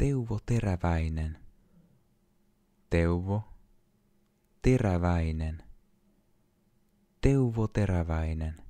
Teuvo Teräväinen. Teuvo Teräväinen. Teuvo Teräväinen.